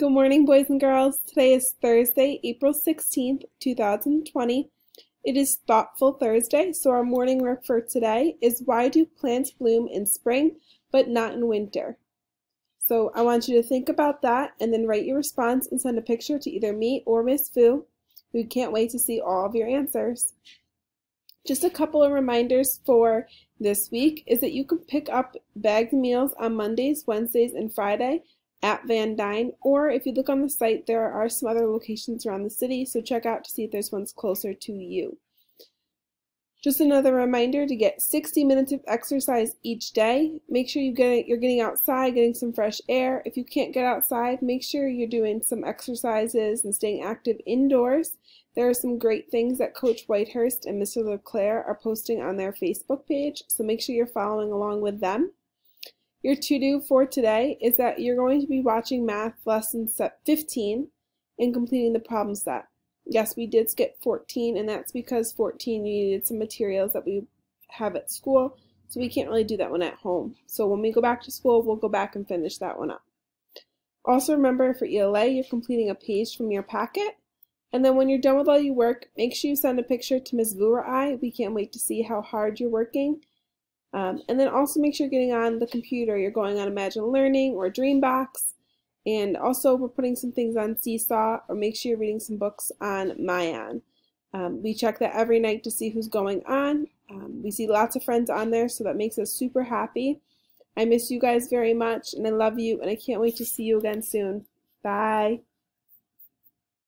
Good morning, boys and girls. Today is Thursday, April 16th, 2020. It is Thoughtful Thursday, so our morning work for today is why do plants bloom in spring but not in winter? So I want you to think about that and then write your response and send a picture to either me or Miss Fu. We can't wait to see all of your answers. Just a couple of reminders for this week is that you can pick up bagged meals on Mondays, Wednesdays, and Friday at Van Dyne, or if you look on the site, there are some other locations around the city, so check out to see if there's ones closer to you. Just another reminder to get 60 minutes of exercise each day. Make sure you get, you're getting outside, getting some fresh air. If you can't get outside, make sure you're doing some exercises and staying active indoors. There are some great things that Coach Whitehurst and Mr. LeClaire are posting on their Facebook page, so make sure you're following along with them. Your to-do for today is that you're going to be watching math lesson set 15 and completing the problem set. Yes, we did skip 14, and that's because 14 you needed some materials that we have at school, so we can't really do that one at home. So when we go back to school, we'll go back and finish that one up. Also remember for ELA, you're completing a page from your packet, and then when you're done with all your work, make sure you send a picture to Ms. Vu or I. We can't wait to see how hard you're working um, and then also make sure you're getting on the computer. You're going on Imagine Learning or Dreambox. And also we're putting some things on Seesaw or make sure you're reading some books on Mayan. Um, we check that every night to see who's going on. Um, we see lots of friends on there, so that makes us super happy. I miss you guys very much, and I love you, and I can't wait to see you again soon. Bye.